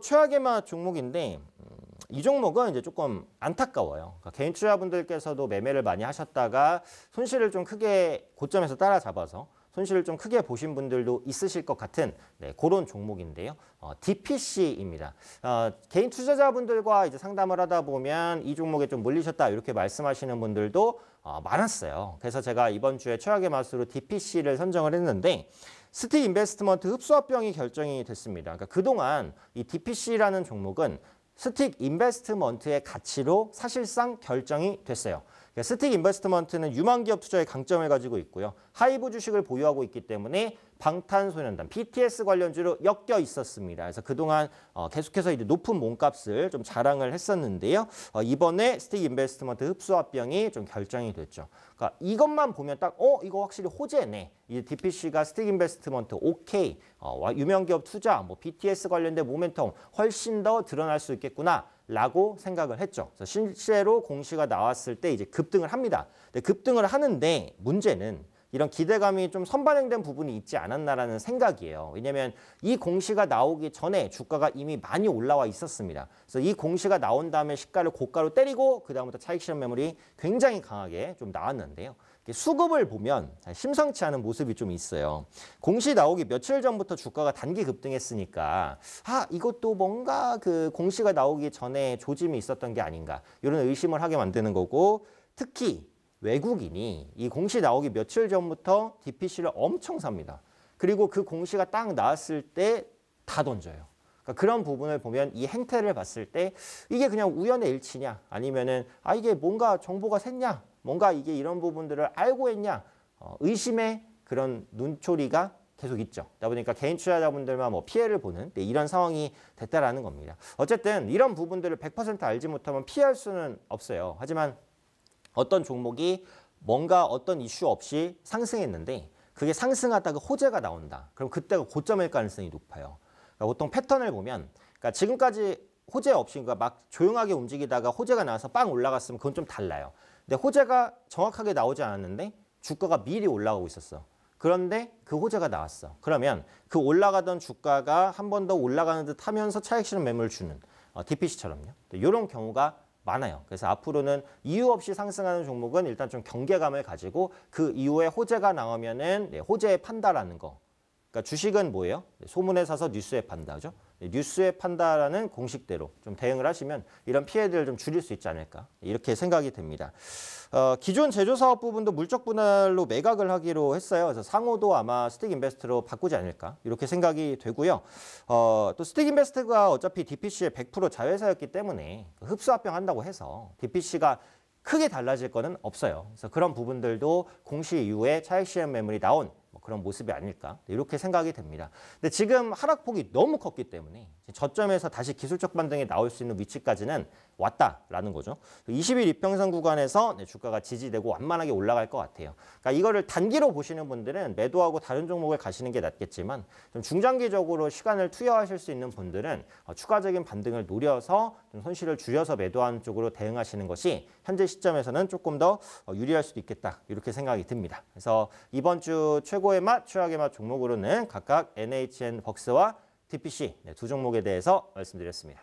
최악의 맛 종목인데 음, 이 종목은 이제 조금 안타까워요. 그러니까 개인 투자분들께서도 매매를 많이 하셨다가 손실을 좀 크게 고점에서 따라잡아서 손실을 좀 크게 보신 분들도 있으실 것 같은 네, 그런 종목인데요. 어, DPC입니다. 어, 개인 투자자분들과 이제 상담을 하다 보면 이 종목에 좀 물리셨다 이렇게 말씀하시는 분들도 어, 많았어요. 그래서 제가 이번 주에 최악의 맛으로 DPC를 선정을 했는데 스틱 인베스트먼트 흡수합병이 결정이 됐습니다. 그러니까 그동안 이 DPC라는 종목은 스틱 인베스트먼트의 가치로 사실상 결정이 됐어요. 그러니까 스틱 인베스트먼트는 유망기업 투자의 강점을 가지고 있고요. 하이브 주식을 보유하고 있기 때문에 방탄소년단, BTS 관련주로 엮여 있었습니다. 그래서 그동안 어, 계속해서 이제 높은 몸값을 좀 자랑을 했었는데요. 어, 이번에 스틱 인베스트먼트 흡수합병이 좀 결정이 됐죠. 그러니까 이것만 보면 딱, 어, 이거 확실히 호재네. 이 DPC가 스틱 인베스트먼트 오케이, 어, 유명기업 투자, 뭐 BTS 관련된 모멘텀 훨씬 더 드러날 수 있겠구나. 라고 생각을 했죠. 그래서 실제로 공시가 나왔을 때 이제 급등을 합니다. 근데 급등을 하는데 문제는 이런 기대감이 좀 선반영된 부분이 있지 않았나라는 생각이에요. 왜냐하면 이 공시가 나오기 전에 주가가 이미 많이 올라와 있었습니다. 그래서 이 공시가 나온 다음에 시가를 고가로 때리고 그 다음부터 차익 실현 매물이 굉장히 강하게 좀 나왔는데요. 수급을 보면 심상치 않은 모습이 좀 있어요. 공시 나오기 며칠 전부터 주가가 단기 급등했으니까 아 이것도 뭔가 그 공시가 나오기 전에 조짐이 있었던 게 아닌가 이런 의심을 하게 만드는 거고 특히 외국인이 이 공시 나오기 며칠 전부터 DPC를 엄청 삽니다. 그리고 그 공시가 딱 나왔을 때 다 던져요. 그러니까 그런 부분을 보면 이 행태를 봤을 때 이게 그냥 우연의 일치냐 아니면은 아 이게 뭔가 정보가 샜냐 뭔가 이게 이런 부분들을 알고 했냐 어, 의심의 그런 눈초리가 계속 있죠. 그러다 보니까 개인 투자자분들만 뭐 피해를 보는 네, 이런 상황이 됐다라는 겁니다. 어쨌든 이런 부분들을 100% 알지 못하면 피할 수는 없어요. 하지만 어떤 종목이 뭔가 어떤 이슈 없이 상승했는데 그게 상승하다가 호재가 나온다. 그럼 그때가 고점일 가능성이 높아요. 그러니까 보통 패턴을 보면 그러니까 지금까지 호재 없이 그러니까 막 조용하게 움직이다가 호재가 나와서 빵 올라갔으면 그건 좀 달라요. 근데 호재가 정확하게 나오지 않았는데 주가가 미리 올라가고 있었어. 그런데 그 호재가 나왔어. 그러면 그 올라가던 주가가 한 번 더 올라가는 듯 하면서 차익 실현 매물 주는 어, DPC처럼요. 이런 경우가 많아요. 그래서 앞으로는 이유 없이 상승하는 종목은 일단 좀 경계감을 가지고 그 이후에 호재가 나오면은 네, 호재에 판다라는 거 그러니까 주식은 뭐예요? 소문에 사서 뉴스에 판다. 죠 뉴스에 판다라는 공식대로 좀 대응을 하시면 이런 피해들을 좀 줄일 수 있지 않을까 이렇게 생각이 됩니다. 어, 기존 제조사업 부분도 물적 분할로 매각을 하기로 했어요. 그래서 상호도 아마 스틱 인베스트로 바꾸지 않을까 이렇게 생각이 되고요. 어, 또 스틱 인베스트가 어차피 DPC의 100% 자회사였기 때문에 흡수합병한다고 해서 DPC가 크게 달라질 거는 없어요. 그래서 그런 부분들도 공시 이후에 차익 시험 매물이 나온 뭐 그런 모습이 아닐까 이렇게 생각이 됩니다. 근데 지금 하락폭이 너무 컸기 때문에 저점에서 다시 기술적 반등이 나올 수 있는 위치까지는 왔다라는 거죠. 20일 이평선 구간에서 네, 주가가 지지되고 완만하게 올라갈 것 같아요. 그러니까 이거를 단기로 보시는 분들은 매도하고 다른 종목을 가시는 게 낫겠지만 좀 중장기적으로 시간을 투여하실 수 있는 분들은 어, 추가적인 반등을 노려서 좀 손실을 줄여서 매도하는 쪽으로 대응하시는 것이 현재 시점에서는 조금 더 어, 유리할 수도 있겠다 이렇게 생각이 듭니다. 그래서 이번 주 최고 최고의 맛, 최악의 맛 종목으로는 각각 NHN 벅스와 TPC 네, 두 종목에 대해서 말씀드렸습니다.